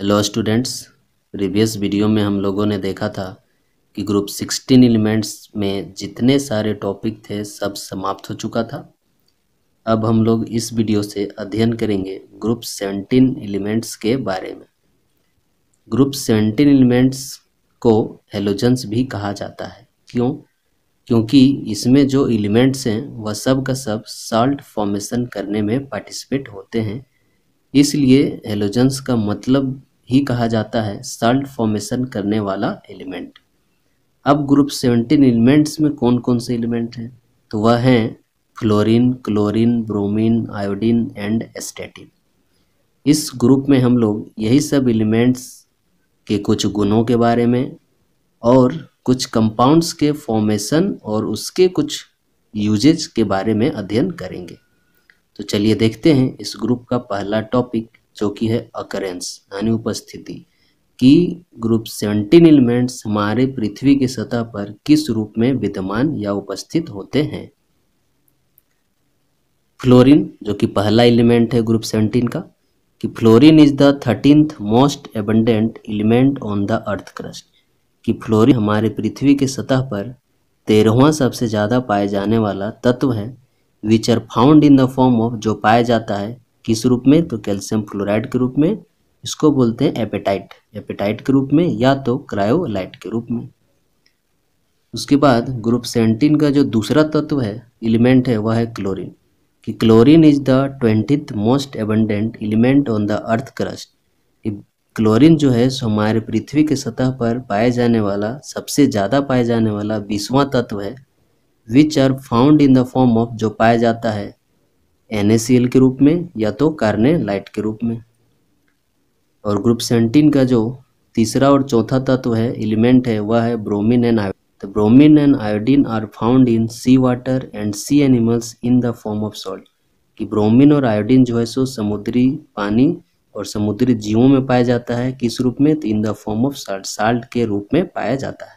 hello students previous video में हम लोगों ने देखा था कि ग्रुप सिक्सटीन एलिमेंट्स में जितने सारे टॉपिक थे सब समाप्त हो चुका था अब हम लोग इस वीडियो से अध्ययन करेंगे ग्रुप सेवनटीन एलिमेंट्स के बारे में ग्रुप सेवेंटीन एलिमेंट्स को हेलोजन्स भी कहा जाता है क्यों क्योंकि इसमें जो एलिमेंट्स हैं वह सब का सब साल्ट फॉर्मेशन करने में पार्टिसिपेट होते हैं इसलिए हेलोजन्स का मतलब ही कहा जाता है साल्ट फॉर्मेशन करने वाला एलिमेंट अब ग्रुप सेवनटीन एलिमेंट्स में कौन कौन से एलिमेंट हैं तो वह हैं fluorine chlorine bromine iodine and astatine इस ग्रुप में हम लोग यही सब एलिमेंट्स के कुछ गुणों के बारे में और कुछ कंपाउंड्स के फॉर्मेशन और उसके कुछ यूजेज के बारे में अध्ययन करेंगे तो चलिए देखते हैं इस ग्रुप का पहला टॉपिक चौकी है अकरेंस यानी उपस्थिति कि ग्रुप सेवेंटीन एलिमेंट्स हमारे पृथ्वी की सतह पर किस रूप में विद्यमान या उपस्थित होते हैं फ्लोरीन जो कि पहला एलिमेंट है ग्रुप सेवेंटीन का कि fluorine is the thirteenth most abundant element on the earth crust कि फ्लोरीन हमारे पृथ्वी के सतह पर तेरहवा सबसे ज़्यादा पाए जाने वाला तत्व है which are found in the form of जो पाया जाता है किस रूप में तो कैल्शियम फ्लोराइड के रूप में इसको बोलते हैं एपेटाइट एपेटाइट के रूप में या तो क्रायोलाइट के रूप में उसके बाद ग्रुप सेवेंटीन का जो दूसरा तत्व है एलिमेंट है वह है क्लोरीन कि chlorine is the twentieth most abundant element on the earth crust chlorine जो है सो हमारे पृथ्वी के सतह पर पाए जाने वाला सबसे ज़्यादा पाए जाने वाला बीसवां तत्व है which are found in the form of जो पाया जाता है एन के रूप में या तो कार्ने लाइट के रूप में और ग्रुप सेवनटीन का जो तीसरा और चौथा तत्व तो है एलिमेंट है वह है ब्रोमीन एंड आयोडीन तो bromine and iodine are found in sea water and sea animals in the form of salt कि ब्रोमीन और आयोडीन जो है सो समुद्री पानी और समुद्री जीवों में पाया जाता है किस रूप में तो in the form of salt salt के रूप में पाया जाता है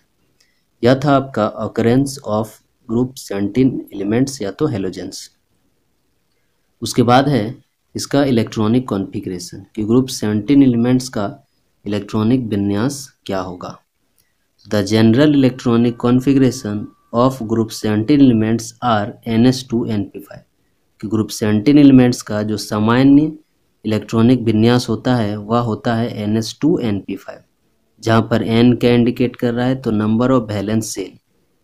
यह था आपका occurrence of group seventeen elements या तो हेलोजेंस उसके बाद है इसका इलेक्ट्रॉनिक कॉन्फ़िगरेशन कि ग्रुप सेवनटीन एलिमेंट्स का इलेक्ट्रॉनिक विन्यास क्या होगा the general electronic configuration of group seventeen elements are n s two n p five कि ग्रुप सेवनटीन एलिमेंट्स का जो सामान्य इलेक्ट्रॉनिक विन्यास होता है वह होता है n s two n p five जहाँ पर एन क्या इंडिकेट कर रहा है तो नंबर ऑफ बैलेंस सेल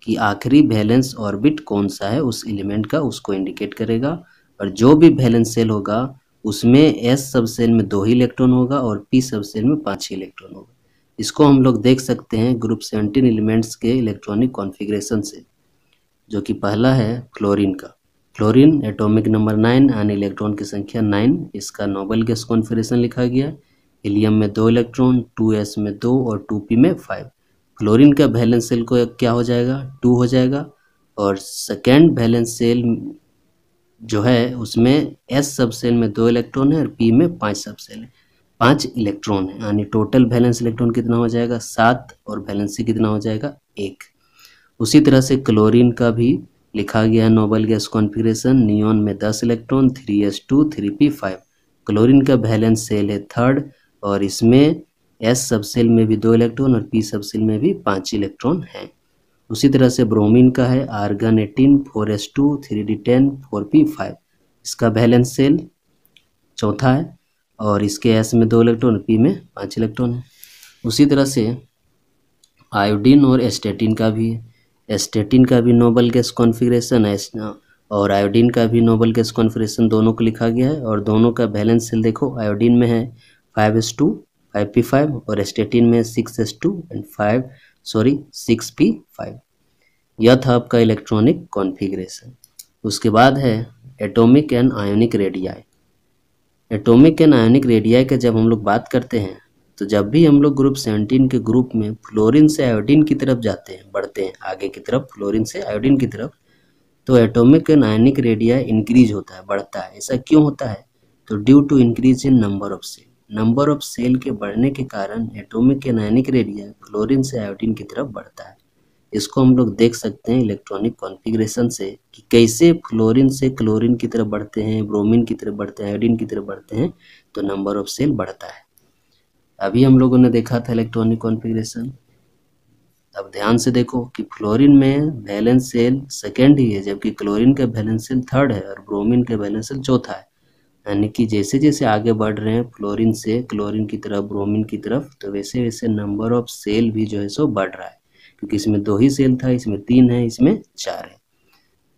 कि आखिरी बैलेंस ऑर्बिट कौन सा है उस एलिमेंट का उसको इंडिकेट करेगा और जो भी बैलेंस सेल होगा उसमें एस सब सेल में दो ही इलेक्ट्रॉन होगा और पी सब सेल में पाँच ही इलेक्ट्रॉन होगा इसको हम लोग देख सकते हैं ग्रुप सेवनटीन एलिमेंट्स के इलेक्ट्रॉनिक कॉन्फ़िगरेशन से जो कि पहला है क्लोरीन का chlorine atomic number nine and electron की संख्या नाइन इसका नोबल गैस कॉन्फ़िगरेशन लिखा गया हीलियम में दो इलेक्ट्रॉन टू एस में दो और टू पी में फाइव क्लोरीन का बैलेंस सेल को क्या हो जाएगा टू हो जाएगा और सेकेंड बैलेंस सेल जो है उसमें एस सब सेल में दो इलेक्ट्रॉन है और पी में पाँच सब सेल है पाँच इलेक्ट्रॉन है यानी टोटल बैलेंस इलेक्ट्रॉन कितना हो जाएगा सात और बैलेंसी कितना हो जाएगा एक उसी तरह से क्लोरीन का भी लिखा गया है नोबल गैस कॉन्फिग्रेशन नियोन में दस electron three s two three p five chlorine का बैलेंस सेल है थर्ड और इसमें एस सबसेल में भी दो इलेक्ट्रॉन और पी सबसेल में भी पाँच इलेक्ट्रॉन हैं उसी तरह से ब्रोमीन का है argon eighteen four s two three d ten four p five इसका बैलेंस सेल चौथा है और इसके एस में दो इलेक्ट्रॉन पी में पाँच इलेक्ट्रॉन है उसी तरह से आयोडीन और एस्टेटिन का भी एस्टेटिन का भी नोबल गैस कॉन्फ़िगरेशन है और आयोडीन का भी नोबल गैस कॉन्फ़िगरेशन दोनों को लिखा गया है और दोनों का बैलेंस सेल देखो आयोडीन में है five s two five p five और एस्टेटिन में six s two and five sorry six p five यह था आपका इलेक्ट्रॉनिक कॉन्फ़िगरेशन उसके बाद है atomic and ionic radii atomic and ionic radii का जब हम लोग बात करते हैं तो जब भी हम लोग ग्रुप सेवनटीन के ग्रुप में फ्लोरिन से आयोडीन की तरफ जाते हैं बढ़ते हैं आगे की तरफ फ्लोरिन से आयोडीन की तरफ तो atomic and ionic radii increase होता है बढ़ता है ऐसा क्यों होता है तो due to increase in number of shell number of shell के बढ़ने के कारण atomic anionic ionic radii fluorine से आयोडीन की तरफ बढ़ता है इसको हम लोग देख सकते हैं इलेक्ट्रॉनिक कॉन्फ़िगरेशन से कि कैसे फ्लोरिन से क्लोरीन की तरफ बढ़ते हैं ब्रोमीन की तरफ बढ़ते हैं आयोडीन की तरफ बढ़ते हैं तो नंबर ऑफ सेल बढ़ता है अभी हम लोगों ने देखा था इलेक्ट्रॉनिक कॉन्फ़िगरेशन अब ध्यान से देखो कि फ्लोरिन में बैलेंस सेल सेकेंड ही है जबकि क्लोरिन का बैलेंस सेल थर्ड है और ब्रोमिन का बैलेंस सेल चौथा है यानी कि जैसे जैसे आगे बढ़ रहे हैं फ्लोरिन से क्लोरिन की तरफ ब्रोमिन की तरफ तो वैसे वैसे नंबर ऑफ सेल भी जो है सो बढ़ रहा है क्योंकि इसमें दो ही सेल था इसमें तीन है इसमें चार है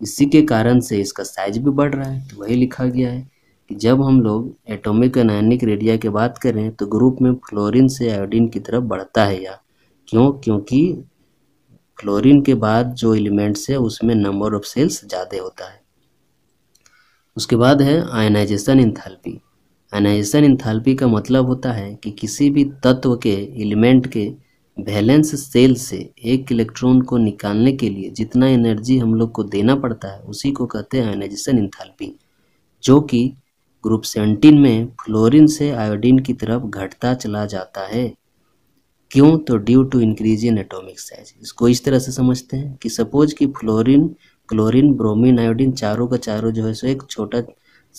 इसी के कारण से इसका साइज भी बढ़ रहा है तो वही लिखा गया है कि जब हम लोग एटॉमिक अनायनिक रेडिया की बात करें तो ग्रुप में फ्लोरिन से आयोडीन की तरफ बढ़ता है या क्यों क्योंकि फ्लोरिन के बाद जो एलिमेंट्स है उसमें नंबर ऑफ सेल्स ज़्यादा होता है उसके बाद है आयनाइजेशन इंथैल्पी आयनाइजेशन इंथैल्पी का मतलब होता है कि किसी भी तत्व के एलिमेंट के वैलेंस सेल से एक इलेक्ट्रॉन को निकालने के लिए जितना एनर्जी हम लोग को देना पड़ता है उसी को कहते हैं आयोनाइजेशन इंथाल्पी जो कि ग्रुप सेवनटीन में फ्लोरिन से आयोडीन की तरफ घटता चला जाता है क्यों तो due to increase in atomic size इसको इस तरह से समझते हैं कि सपोज कि फ्लोरिन क्लोरिन ब्रोमीन आयोडीन चारों का चारों जो है सो एक छोटा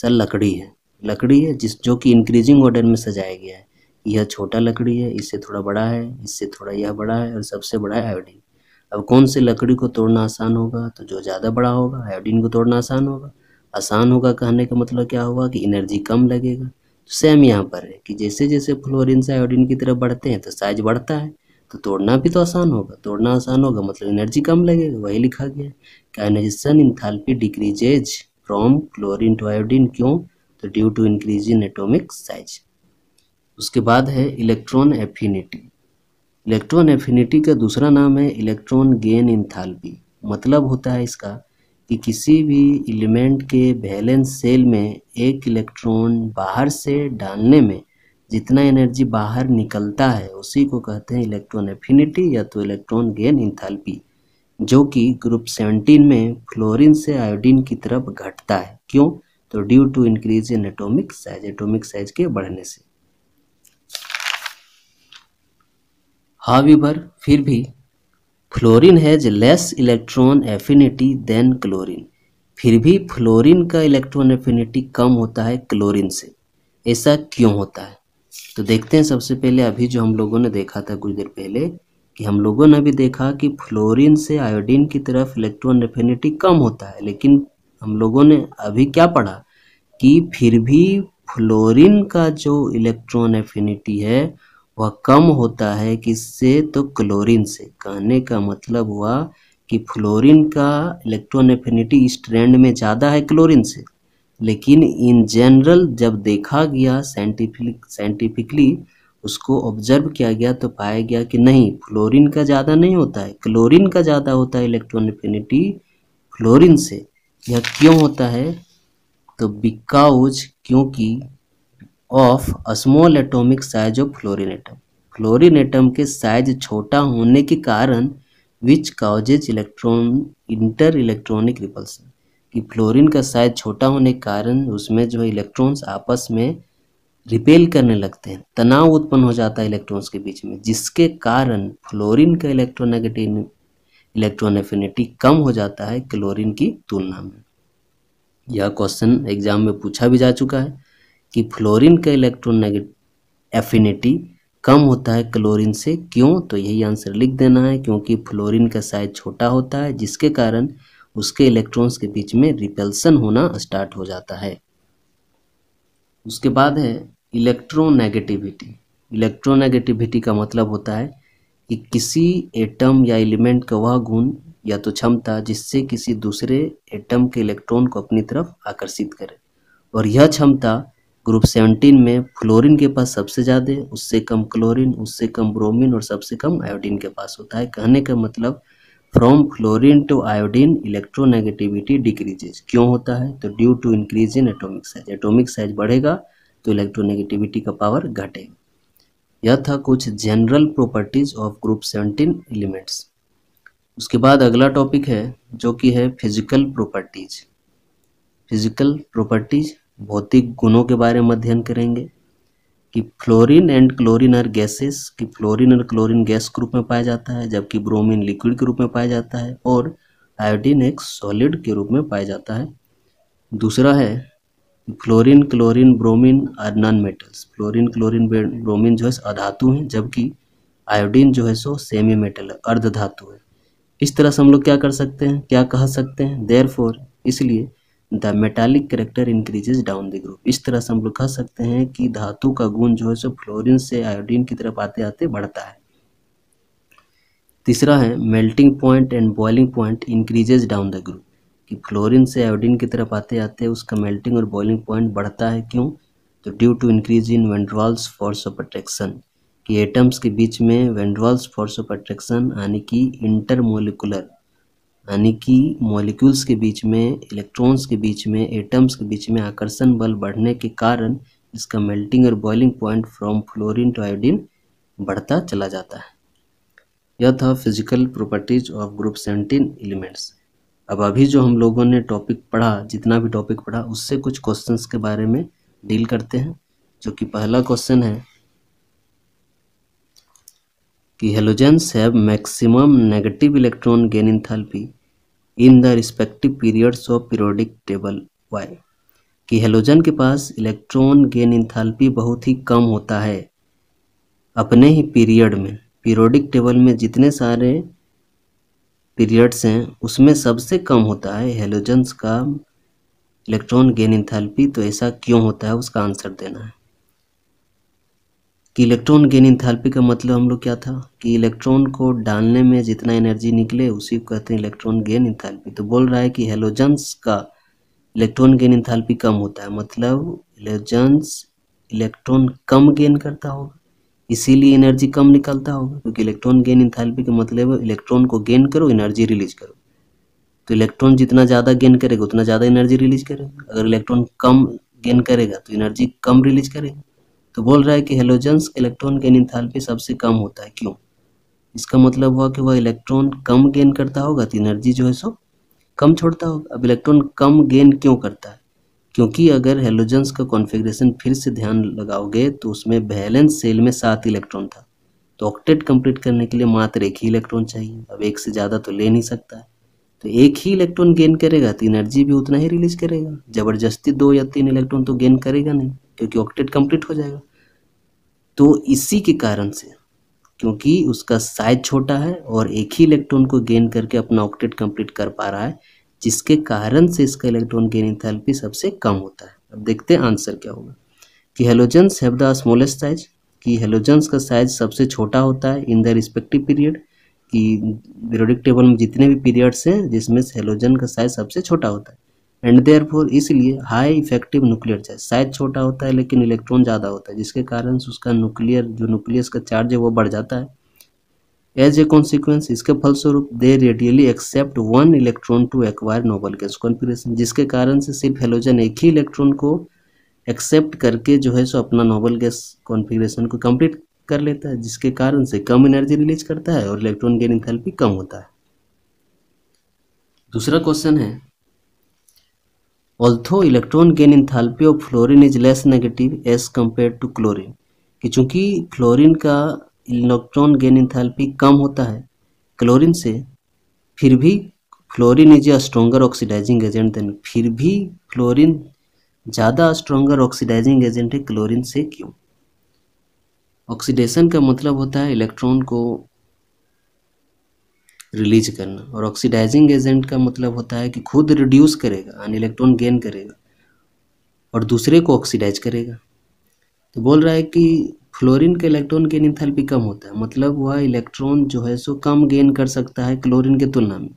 सा लकड़ी है लकड़ी है जिस जो कि इंक्रीजिंग ऑर्डर में सजाया गया है यह छोटा लकड़ी है इससे थोड़ा बड़ा है इससे थोड़ा यह बड़ा है और सबसे बड़ा है आयोडीन अब कौन से लकड़ी को तोड़ना आसान होगा तो जो ज़्यादा बड़ा होगा आयोडीन को तोड़ना आसान होगा आसान होगा कहने का मतलब क्या होगा कि एनर्जी कम लगेगा तो सेम यहाँ पर है कि जैसे जैसे फ्लोरिन से आयोडीन की तरफ बढ़ते हैं तो साइज बढ़ता है तो तोड़ना भी तो आसान होगा तोड़ना आसान होगा मतलब एनर्जी कम लगेगा वही लिखा गया enthalpy decreases from chlorine to iodine क्यों तो due to increase in atomic size उसके बाद है इलेक्ट्रॉन एफिनिटी इलेक्ट्रॉन एफिनिटी का दूसरा नाम है इलेक्ट्रॉन गेन इंथाल्पी मतलब होता है इसका कि किसी भी एलिमेंट के बैलेंस सेल में एक इलेक्ट्रॉन बाहर से डालने में जितना एनर्जी बाहर निकलता है उसी को कहते हैं इलेक्ट्रॉन एफिनिटी या तो इलेक्ट्रॉन गेन इंथाल्पी जो कि ग्रुप सेवनटीन में फ्लोरीन से आयोडीन की तरफ घटता है क्यों तो due to increase in atomic size atomic size के बढ़ने से However, फिर भी fluorine has less electron affinity than chlorine फिर भी फ्लोरिन का इलेक्ट्रॉन एफिनिटी कम होता है क्लोरिन से ऐसा क्यों होता है तो देखते हैं सबसे पहले अभी जो हम लोगों ने देखा था कुछ देर पहले कि हम लोगों ने भी देखा कि फ्लोरिन से आयोडीन की तरफ इलेक्ट्रॉन एफिनिटी कम होता है लेकिन हम लोगों ने अभी क्या पढ़ा कि फिर भी फ्लोरिन का जो इलेक्ट्रॉन एफिनिटी है वह कम होता है किससे तो क्लोरीन से कहने का मतलब हुआ कि फ्लोरीन का इलेक्ट्रॉन एफिनिटी इस ट्रेंड में ज़्यादा है क्लोरीन से लेकिन इन जनरल जब देखा गया साइंटिफिक साइंटिफिकली उसको ऑब्जर्व किया गया तो पाया गया कि नहीं फ्लोरीन का ज़्यादा नहीं होता है क्लोरीन का ज़्यादा होता है इलेक्ट्रॉन एफिनिटी फ्लोरीन से यह क्यों होता है तो बिकाउज क्योंकि of a small atomic size of fluorine atom fluorine atom के साइज छोटा होने के कारण which causes electron inter electronic repulsion कि फ्लोरिन का साइज छोटा होने के कारण उसमें जो इलेक्ट्रॉन्स आपस में रिपेल करने लगते हैं तनाव उत्पन्न हो जाता है इलेक्ट्रॉन्स के बीच में जिसके कारण फ्लोरिन का इलेक्ट्रोनेगेटिव इलेक्ट्रॉन एफिनिटी कम हो जाता है क्लोरिन की तुलना में यह क्वेश्चन एग्जाम में पूछा भी जा चुका है कि फ्लोरीन का इलेक्ट्रोनेगेटिव एफिनिटी कम होता है क्लोरीन से क्यों तो यही आंसर लिख देना है क्योंकि फ्लोरीन का साइज छोटा होता है जिसके कारण उसके इलेक्ट्रॉन्स के बीच में रिपेल्सन होना स्टार्ट हो जाता है उसके बाद है इलेक्ट्रोनेगेटिविटी इलेक्ट्रोनेगेटिविटी का मतलब होता है कि किसी एटम या एलिमेंट का वह गुण या तो क्षमता जिससे किसी दूसरे एटम के इलेक्ट्रॉन को अपनी तरफ आकर्षित करे और यह क्षमता ग्रुप सेवनटीन में फ्लोरीन के पास सबसे ज़्यादा उससे कम क्लोरीन उससे कम ब्रोमीन और सबसे कम आयोडीन के पास होता है कहने का मतलब from fluorine to iodine electronegativity decreases क्यों होता है तो due to increase in atomic size atomic size बढ़ेगा तो इलेक्ट्रोनेगेटिविटी का पावर घटेगा यह था कुछ general properties of group seventeen elements उसके बाद अगला टॉपिक है जो कि है फिजिकल प्रॉपर्टीज फिजिकल प्रॉपर्टीज भौतिक गुणों के बारे में अध्ययन करेंगे कि fluorine and chlorine are gases कि फ्लोरीन और क्लोरीन गैस के रूप में पाया जाता है जबकि ब्रोमीन लिक्विड के रूप में पाया जाता है और आयोडीन एक सॉलिड के रूप में पाया जाता है दूसरा है fluorine chlorine bromine are non metals fluorine chlorine bromine जो है अधातु हैं जबकि आयोडीन जो है सो सेमी मेटल है अर्धधातु है इस तरह से हम लोग क्या कर सकते हैं क्या कह सकते हैं देयर इसलिए the metallic character increases down the group इस तरह से हम लोग कह सकते हैं कि धातु का गुण जो है सो फ्लोरिन से आयोडीन की तरफ आते आते बढ़ता है तीसरा है melting point and boiling point increases down the group कि फ्लोरिन से आयोडीन की तरफ आते आते उसका मेल्टिंग और बॉइलिंग पॉइंट बढ़ता है क्यों तो due to increase in van der Waals force of attraction कि एटम्स के बीच में वेंड्रॉल्स फोर्स ऑफ अट्रैक्शन यानी कि इंटरमोलिकुलर यानी कि मॉलिक्यूल्स के बीच में इलेक्ट्रॉन्स के बीच में एटम्स के बीच में आकर्षण बल बढ़ने के कारण इसका मेल्टिंग और boiling point from fluorine to iodine बढ़ता चला जाता है यह था physical properties of group seventeen elements अब अभी जो हम लोगों ने टॉपिक पढ़ा जितना भी टॉपिक पढ़ा उससे कुछ क्वेश्चन के बारे में डील करते हैं जो कि पहला क्वेश्चन है कि halogens have maximum negative electron gain enthalpy in the respective periods of periodic table why कि हेलोजन के पास इलेक्ट्रॉन गेन इंथाल्पी बहुत ही कम होता है अपने ही पीरियड में पीरियोडिक टेबल में जितने सारे पीरियड्स हैं उसमें सबसे कम होता है हेलोजन्स का इलेक्ट्रॉन गेन इंथाल्पी तो ऐसा क्यों होता है उसका आंसर देना है कि इलेक्ट्रॉन गेन इंथैल्पी का मतलब हम लोग क्या था कि इलेक्ट्रॉन को डालने में जितना एनर्जी निकले उसी को कहते हैं इलेक्ट्रॉन गेन इंथैल्पी तो बोल रहा है कि हेलोजन्स का इलेक्ट्रॉन गेन इंथैल्पी कम होता है मतलब हेलोजन्स इलेक्ट्रॉन कम गेन करता होगा इसीलिए एनर्जी कम निकलता होगा क्योंकि इलेक्ट्रॉन गेन इंथैल्पी का मतलब इलेक्ट्रॉन को गेन करो एनर्जी रिलीज करो तो इलेक्ट्रॉन जितना ज़्यादा गेन करेगा उतना ज़्यादा एनर्जी रिलीज करेगा अगर इलेक्ट्रॉन कम गेन करेगा तो एनर्जी कम रिलीज करेगा तो बोल रहा है कि हेलोजन्स इलेक्ट्रॉन गेन इंथैल्पी सबसे कम होता है क्यों इसका मतलब हुआ कि वह इलेक्ट्रॉन कम गेन करता होगा तो एनर्जी जो है सो कम छोड़ता होगा अब इलेक्ट्रॉन कम गेन क्यों करता है क्योंकि अगर हेलोजन्स का कॉन्फ़िगरेशन फिर से ध्यान लगाओगे तो उसमें बैलेंस सेल में सात इलेक्ट्रॉन था तो ऑक्टेट कंप्लीट करने के लिए मात्र एक ही इलेक्ट्रॉन चाहिए अब एक से ज़्यादा तो ले नहीं सकता है तो एक ही इलेक्ट्रॉन गेन करेगा तो एनर्जी भी उतना ही रिलीज करेगा ज़बरदस्ती दो या तीन इलेक्ट्रॉन तो गेन करेगा नहीं क्योंकि ऑक्टेट कंप्लीट हो जाएगा तो इसी के कारण से क्योंकि उसका साइज छोटा है और एक ही इलेक्ट्रॉन को गेन करके अपना ऑक्टेट कंप्लीट कर पा रहा है जिसके कारण से इसका इलेक्ट्रॉन गेन इंथैल्पी सबसे कम होता है अब देखते हैं आंसर क्या होगा कि halogens have the smallest size कि हेलोजेंस का साइज सबसे छोटा होता है इन द रिस्पेक्टिव पीरियड कि पीरियोडिक टेबल में जितने भी पीरियड्स हैं जिसमें हेलोजन का साइज सबसे छोटा होता है एंड देयर फोर इसलिए high effective nuclear charge size छोटा होता है लेकिन इलेक्ट्रॉन ज़्यादा होता है जिसके कारण उसका न्यूक्लियर जो न्यूक्लियस का चार्ज है वो बढ़ जाता है एज ए कॉन्सिक्वेंस इसके फलस्वरूप they readily accept one electron to acquire noble gas configuration जिसके कारण से सिर्फ हेलोजन एक ही इलेक्ट्रॉन को एक्सेप्ट करके जो है सो अपना नोबल गैस कॉन्फिग्रेशन को कंप्लीट कर लेता है जिसके कारण से कम एनर्जी रिलीज करता है और इलेक्ट्रॉन गेन इंथेल्पी कम होता है दूसरा क्वेश्चन है although electron gain enthalpy of fluorine is less negative as compare to chlorine कि चूँकि फ्लोरिन का इलेक्ट्रॉन गेन इंथाल्पी कम होता है क्लोरिन से फिर भी fluorine is a stronger oxidizing agent than फिर भी फ्लोरिन ज़्यादा स्ट्रॉन्गर ऑक्सीडाइजिंग एजेंट है क्लोरिन से क्यों ऑक्सीडेशन का मतलब होता है इलेक्ट्रॉन को रिलीज करना और ऑक्सीडाइजिंग एजेंट का मतलब होता है कि खुद रिड्यूस करेगा अन इलेक्ट्रॉन गेन करेगा और दूसरे को ऑक्सीडाइज करेगा तो बोल रहा है कि फ्लोरीन के इलेक्ट्रॉन गेन इंथेल्पी कम होता है मतलब वह इलेक्ट्रॉन जो है सो कम गेन कर सकता है क्लोरीन की तुलना में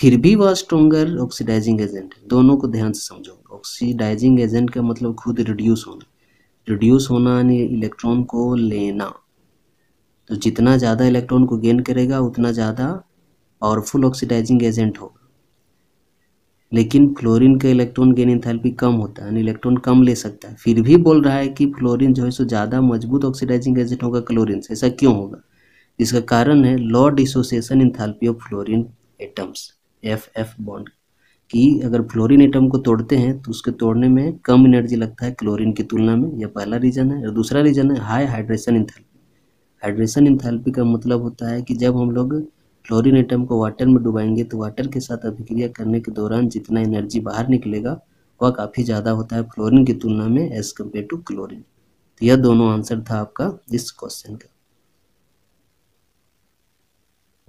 फिर भी वह स्ट्रोंगर ऑक्सीडाइजिंग एजेंट है दोनों को ध्यान से समझो ऑक्सीडाइजिंग एजेंट का मतलब खुद रिड्यूस होना रिड्यूस होना यानी इलेक्ट्रॉन को लेना तो जितना ज़्यादा इलेक्ट्रॉन को गेन करेगा उतना ज़्यादा और फुल ऑक्सीडाइजिंग एजेंट हो लेकिन फ्लोरीन का इलेक्ट्रॉन गेन इंथैल्पी कम होता है यानी इलेक्ट्रॉन कम ले सकता है फिर भी बोल रहा है कि फ्लोरीन जो है सो ज़्यादा मजबूत ऑक्सीडाइजिंग एजेंट होगा क्लोरीन से ऐसा क्यों होगा इसका कारण है low dissociation enthalpy of fluorine atoms F F bond कि अगर फ्लोरीन एटम को तोड़ते हैं तो उसके तोड़ने में कम एनर्जी लगता है क्लोरीन की तुलना में यह पहला रीजन है और दूसरा रीजन है high hydration enthalpy hydration enthalpy का मतलब होता है कि जब हम लोग क्लोरीन आइटम को वाटर में डुबाएंगे तो वाटर के साथ अभिक्रिया करने के दौरान जितना एनर्जी बाहर निकलेगा वह काफ़ी ज़्यादा होता है फ्लोरिन की तुलना में एज कम्पेयर टू क्लोरिन तो यह दोनों आंसर था आपका इस क्वेश्चन का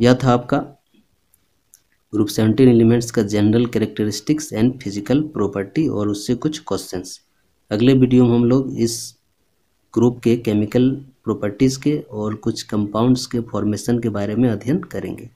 यह था आपका ग्रुप सेवनटीन एलिमेंट्स का general characteristics and physical property और उससे कुछ क्वेश्चंस अगले वीडियो में हम लोग इस ग्रुप के केमिकल प्रॉपर्टीज़ के और कुछ कंपाउंड्स के फॉर्मेशन के बारे में अध्ययन करेंगे